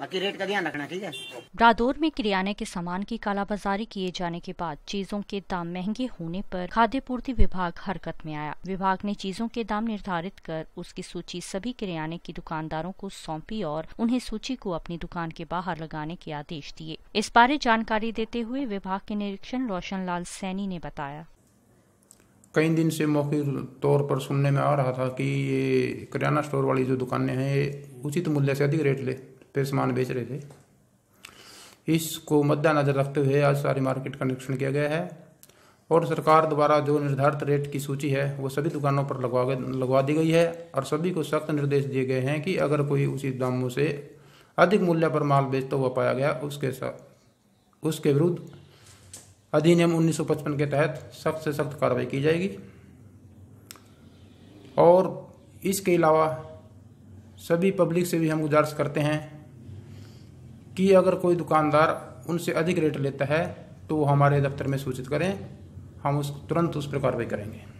बाकी रेट का ध्यान रखना ठीक है रादौर में किरियाने के सामान की कालाबाजारी किए जाने के बाद चीजों के दाम महंगे होने पर खाद्य पूर्ति विभाग हरकत में आया विभाग ने चीजों के दाम निर्धारित कर उसकी सूची सभी किरियाने की दुकानदारों को सौंपी और उन्हें सूची को अपनी दुकान के बाहर लगाने के आदेश दिए इस बारे जानकारी देते हुए विभाग के निरीक्षण रोशन लाल सैनी ने बताया कई दिन से मौखिक तौर पर सुनने में आ रहा था कि ये किराना स्टोर वाली जो दुकानें हैं ये उचित मूल्य से अधिक रेट ले पे सामान बेच रहे थे इसको मद्देनजर रखते हुए आज सारी मार्केट का निरीक्षण किया गया है और सरकार द्वारा जो निर्धारित रेट की सूची है वो सभी दुकानों पर लगवा लगवा दी गई है और सभी को सख्त निर्देश दिए गए हैं कि अगर कोई उचित दामों से अधिक मूल्य पर माल बेचता हुआ पाया गया उसके साथ उसके विरुद्ध अधिनियम 1955 के तहत सख्त से सख्त कार्रवाई की जाएगी और इसके अलावा सभी पब्लिक से भी हम गुजारिश करते हैं कि अगर कोई दुकानदार उनसे अधिक रेट लेता है तो हमारे दफ्तर में सूचित करें हम उस तुरंत उस पर कार्रवाई करेंगे